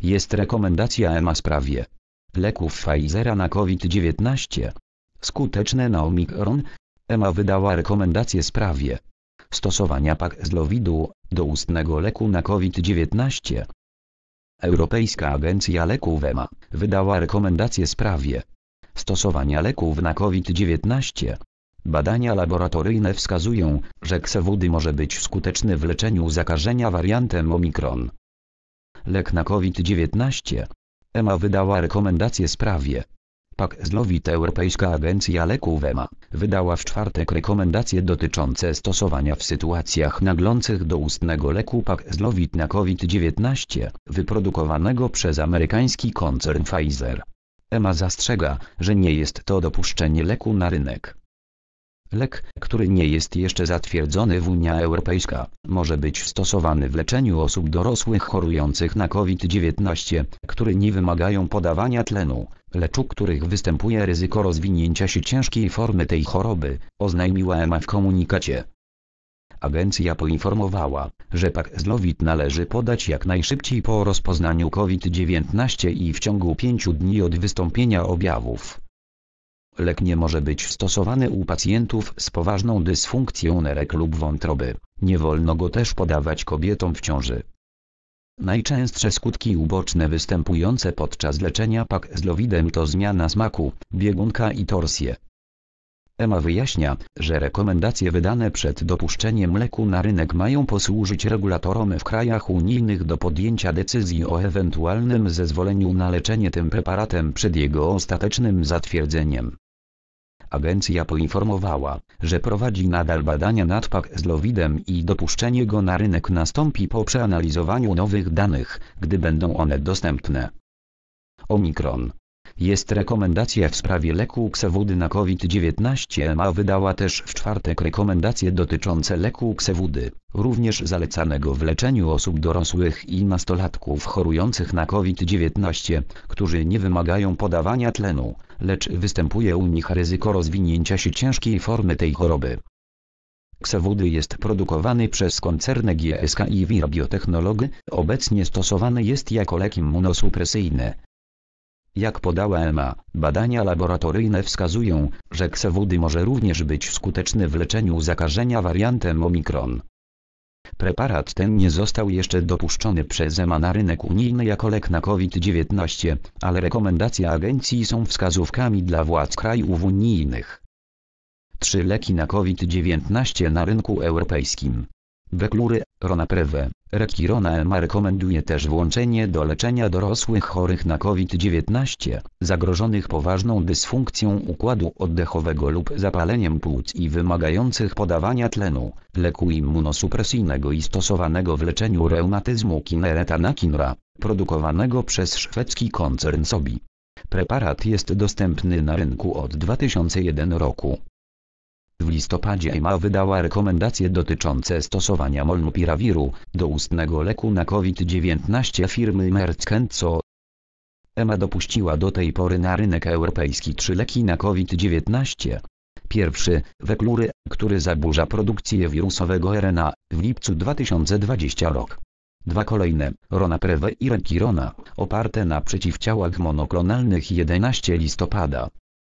Jest rekomendacja EMA w sprawie leków Pfizera na COVID-19. Skuteczne na Omikron. EMA wydała rekomendację w sprawie stosowania Paxlovidu do ustnego leku na COVID-19. Europejska Agencja Leków EMA wydała rekomendację w sprawie stosowania leków na COVID-19. Badania laboratoryjne wskazują, że Ksewody może być skuteczny w leczeniu zakażenia wariantem Omikron lek na COVID-19. EMA wydała rekomendację sprawie. Paxlovid Europejska Agencja Leków EMA wydała w czwartek rekomendacje dotyczące stosowania w sytuacjach naglących do ustnego leku Paxlovid na COVID-19 wyprodukowanego przez amerykański koncern Pfizer. EMA zastrzega, że nie jest to dopuszczenie leku na rynek. Lek, który nie jest jeszcze zatwierdzony w Unii Europejska, może być stosowany w leczeniu osób dorosłych chorujących na COVID-19, które nie wymagają podawania tlenu, lecz u których występuje ryzyko rozwinięcia się ciężkiej formy tej choroby, oznajmiła EMA w komunikacie. Agencja poinformowała, że Paxlovid należy podać jak najszybciej po rozpoznaniu COVID-19 i w ciągu 5 dni od wystąpienia objawów. Lek nie może być stosowany u pacjentów z poważną dysfunkcją nerek lub wątroby. Nie wolno go też podawać kobietom w ciąży. Najczęstsze skutki uboczne występujące podczas leczenia pak z lowidem to zmiana smaku, biegunka i torsje. EMA wyjaśnia, że rekomendacje wydane przed dopuszczeniem leku na rynek mają posłużyć regulatorom w krajach unijnych do podjęcia decyzji o ewentualnym zezwoleniu na leczenie tym preparatem przed jego ostatecznym zatwierdzeniem. Agencja poinformowała, że prowadzi nadal badania nad Paxlovidem i dopuszczenie go na rynek nastąpi po przeanalizowaniu nowych danych, gdy będą one dostępne. Omikron jest rekomendacja w sprawie leku Uksewudy na COVID-19. EMA wydała też w czwartek rekomendacje dotyczące leku Uksewudy, również zalecanego w leczeniu osób dorosłych i nastolatków chorujących na COVID-19, którzy nie wymagają podawania tlenu, lecz występuje u nich ryzyko rozwinięcia się ciężkiej formy tej choroby. Ksewudy jest produkowany przez koncerny GSK i Vir Biotechnologii. obecnie stosowany jest jako lek immunosupresyjny, jak podała EMA, badania laboratoryjne wskazują, że ksewody może również być skuteczny w leczeniu zakażenia wariantem Omikron. Preparat ten nie został jeszcze dopuszczony przez EMA na rynek unijny jako lek na COVID-19, ale rekomendacje agencji są wskazówkami dla władz krajów unijnych. Trzy leki na COVID-19 na rynku europejskim. Beklury, Ronaprewę. Rekirona EMA rekomenduje też włączenie do leczenia dorosłych chorych na COVID-19, zagrożonych poważną dysfunkcją układu oddechowego lub zapaleniem płuc i wymagających podawania tlenu, leku immunosupresyjnego i stosowanego w leczeniu reumatyzmu kinra, produkowanego przez szwedzki koncern Sobi. Preparat jest dostępny na rynku od 2001 roku listopadzie EMA wydała rekomendacje dotyczące stosowania molnupirawiru do ustnego leku na COVID-19 firmy Merck Co. EMA dopuściła do tej pory na rynek europejski trzy leki na COVID-19. Pierwszy, Weklury, który zaburza produkcję wirusowego RNA, w lipcu 2020 rok. Dwa kolejne, Ronaprewe i Rekirona, oparte na przeciwciałach monoklonalnych 11 listopada